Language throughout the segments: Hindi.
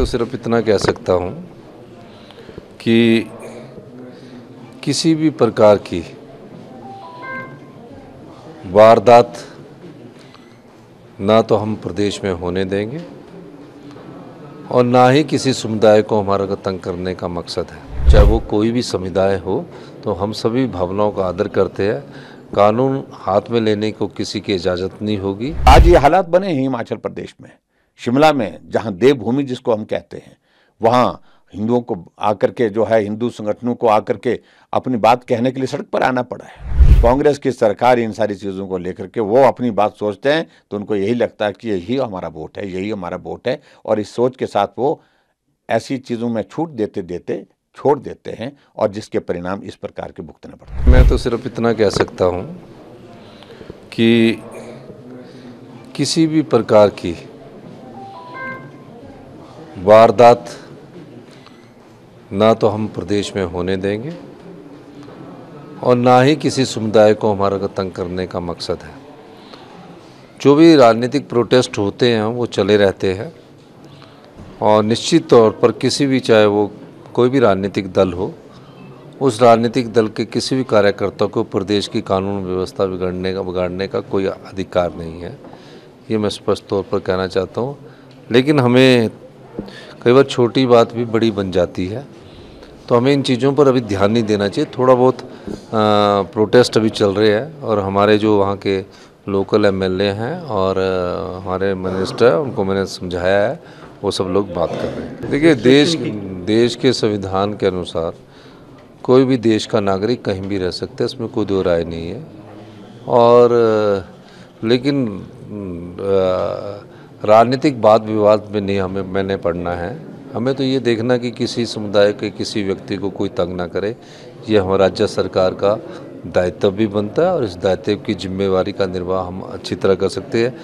तो सिर्फ इतना कह सकता हूँ कि किसी भी प्रकार की वारदात ना तो हम प्रदेश में होने देंगे और ना ही किसी समुदाय को हमारा तंग करने का मकसद है चाहे वो कोई भी समुदाय हो तो हम सभी भावनाओं का आदर करते हैं कानून हाथ में लेने को किसी की इजाज़त नहीं होगी आज ये हालात बने हैं हिमाचल प्रदेश में शिमला में जहाँ देवभूमि जिसको हम कहते हैं वहाँ हिंदुओं को आकर के जो है हिंदू संगठनों को आकर के अपनी बात कहने के लिए सड़क पर आना पड़ा है कांग्रेस की सरकार इन सारी चीज़ों को लेकर के वो अपनी बात सोचते हैं तो उनको यही लगता है कि यही हमारा वोट है यही हमारा वोट है और इस सोच के साथ वो ऐसी चीज़ों में छूट देते देते छोड़ देते हैं और जिसके परिणाम इस प्रकार के भुगतने पड़ते हैं मैं तो सिर्फ इतना कह सकता हूँ कि किसी भी प्रकार की वारदात ना तो हम प्रदेश में होने देंगे और ना ही किसी समुदाय को हमारा तंग करने का मकसद है जो भी राजनीतिक प्रोटेस्ट होते हैं वो चले रहते हैं और निश्चित तौर पर किसी भी चाहे वो कोई भी राजनीतिक दल हो उस राजनीतिक दल के किसी भी कार्यकर्ता को प्रदेश की कानून व्यवस्था बिगड़ने का बिगाड़ने का कोई अधिकार नहीं है ये मैं स्पष्ट तौर पर कहना चाहता हूँ लेकिन हमें कई बार छोटी बात भी बड़ी बन जाती है तो हमें इन चीज़ों पर अभी ध्यान नहीं देना चाहिए थोड़ा बहुत आ, प्रोटेस्ट अभी चल रहे हैं और हमारे जो वहाँ के लोकल एमएलए हैं और आ, हमारे मिनिस्टर उनको मैंने समझाया है वो सब लोग बात कर रहे हैं देखिए देश देश के संविधान के अनुसार कोई भी देश का नागरिक कहीं भी रह सकता है इसमें कोई दो राय नहीं है और लेकिन आ, राजनीतिक वाद विवाद में नहीं हमें मैंने पढ़ना है हमें तो ये देखना कि किसी समुदाय के किसी व्यक्ति को कोई तंग ना करे ये हमारा राज्य सरकार का दायित्व भी बनता है और इस दायित्व की जिम्मेवारी का निर्वाह हम अच्छी तरह कर सकते हैं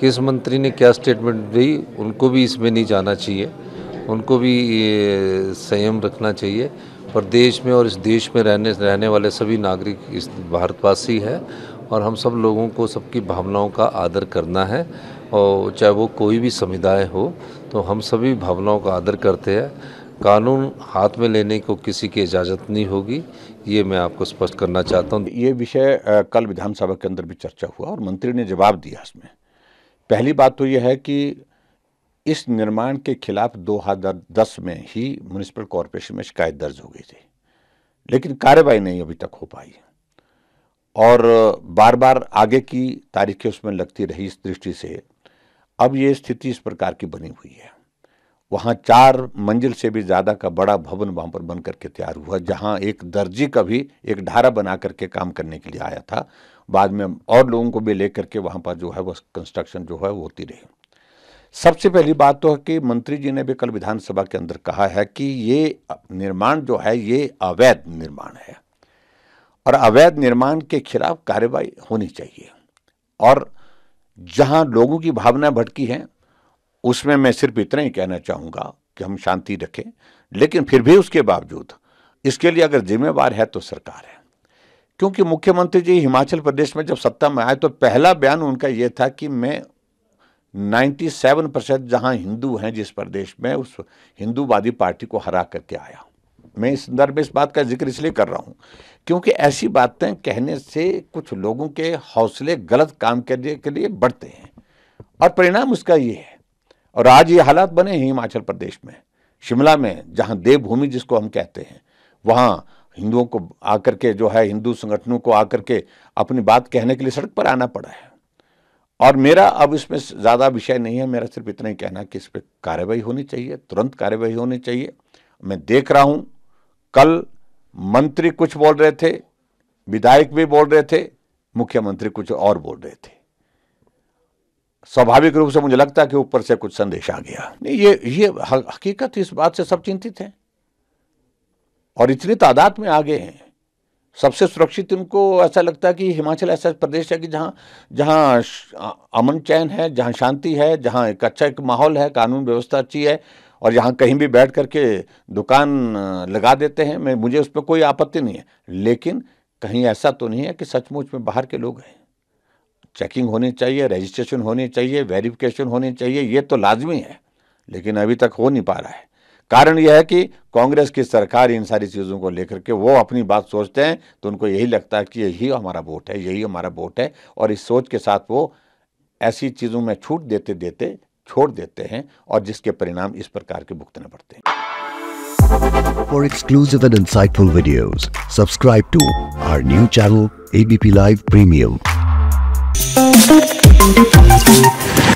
किस मंत्री ने क्या स्टेटमेंट दी उनको भी इसमें नहीं जाना चाहिए उनको भी संयम रखना चाहिए पर देश में और इस देश में रहने रहने वाले सभी नागरिक इस भारतवासी है और हम सब लोगों को सबकी भावनाओं का आदर करना है और चाहे वो कोई भी समुदाय हो तो हम सभी भावनाओं का आदर करते हैं कानून हाथ में लेने को किसी की इजाज़त नहीं होगी ये मैं आपको स्पष्ट करना चाहता हूँ ये विषय कल विधानसभा के अंदर भी चर्चा हुआ और मंत्री ने जवाब दिया इसमें पहली बात तो यह है कि इस निर्माण के खिलाफ 2010 में ही म्यूनिसिपल कॉरपोरेशन में शिकायत दर्ज हो गई थी लेकिन कार्रवाई नहीं अभी तक हो पाई और बार बार आगे की तारीखें उसमें लगती रही इस दृष्टि से अब ये स्थिति इस प्रकार की बनी हुई है वहाँ चार मंजिल से भी ज़्यादा का बड़ा भवन वहाँ पर बन करके तैयार हुआ जहाँ एक दर्जी का भी एक ढारा बना करके काम करने के लिए आया था बाद में और लोगों को भी लेकर के वहाँ पर जो है वो कंस्ट्रक्शन जो है वो होती रही सबसे पहली बात तो है कि मंत्री जी ने भी कल विधानसभा के अंदर कहा है कि ये निर्माण जो है ये अवैध निर्माण है और अवैध निर्माण के खिलाफ कार्रवाई होनी चाहिए और जहां लोगों की भावना भटकी है उसमें मैं सिर्फ इतना ही कहना चाहूँगा कि हम शांति रखें लेकिन फिर भी उसके बावजूद इसके लिए अगर जिम्मेवार है तो सरकार है क्योंकि मुख्यमंत्री जी हिमाचल प्रदेश में जब सत्ता में आए तो पहला बयान उनका यह था कि मैं 97 परसेंट जहाँ हिंदू हैं जिस प्रदेश में उस हिंदूवादी पार्टी को हरा करके आया हूँ मैं इस संदर्भ में इस बात का जिक्र इसलिए कर रहा हूँ क्योंकि ऐसी बातें कहने से कुछ लोगों के हौसले गलत काम करने के लिए बढ़ते हैं और परिणाम उसका ये है और आज ये हालात बने हैं हिमाचल प्रदेश में शिमला में जहाँ देवभूमि जिसको हम कहते हैं वहाँ हिंदुओं को आकर के जो है हिंदू संगठनों को आकर के अपनी बात कहने के लिए सड़क पर आना पड़ा है और मेरा अब इसमें ज़्यादा विषय नहीं है मेरा सिर्फ इतना ही कहना कि इस पर कार्रवाई होनी चाहिए तुरंत कार्रवाई होनी चाहिए मैं देख रहा हूँ कल मंत्री कुछ बोल रहे थे विधायक भी बोल रहे थे मुख्यमंत्री कुछ और बोल रहे थे स्वाभाविक रूप से मुझे लगता है कि ऊपर से कुछ संदेश आ गया नहीं ये ये हकीकत इस बात से सब चिंतित हैं और इतनी तादाद में आगे हैं सबसे सुरक्षित उनको ऐसा लगता है कि हिमाचल ऐसा प्रदेश है कि जहाँ जहाँ अमन चैन है जहाँ शांति है जहाँ एक अच्छा एक माहौल है कानून व्यवस्था अच्छी है और यहाँ कहीं भी बैठ करके दुकान लगा देते हैं मैं मुझे उस पर कोई आपत्ति नहीं है लेकिन कहीं ऐसा तो नहीं है कि सचमुच में बाहर के लोग हैं चेकिंग होनी चाहिए रजिस्ट्रेशन होनी चाहिए वेरिफिकेशन होनी चाहिए ये तो लाजमी है लेकिन अभी तक हो नहीं पा रहा है कारण यह है कि कांग्रेस की सरकार इन सारी चीज़ों को लेकर के वो अपनी बात सोचते हैं तो उनको यही लगता है कि यही हमारा वोट है यही हमारा वोट है और इस सोच के साथ वो ऐसी चीज़ों में छूट देते देते छोड़ देते हैं और जिसके परिणाम इस प्रकार के भुगतने पड़ते हैं For exclusive and insightful videos, subscribe to our new channel ABP Live Premium.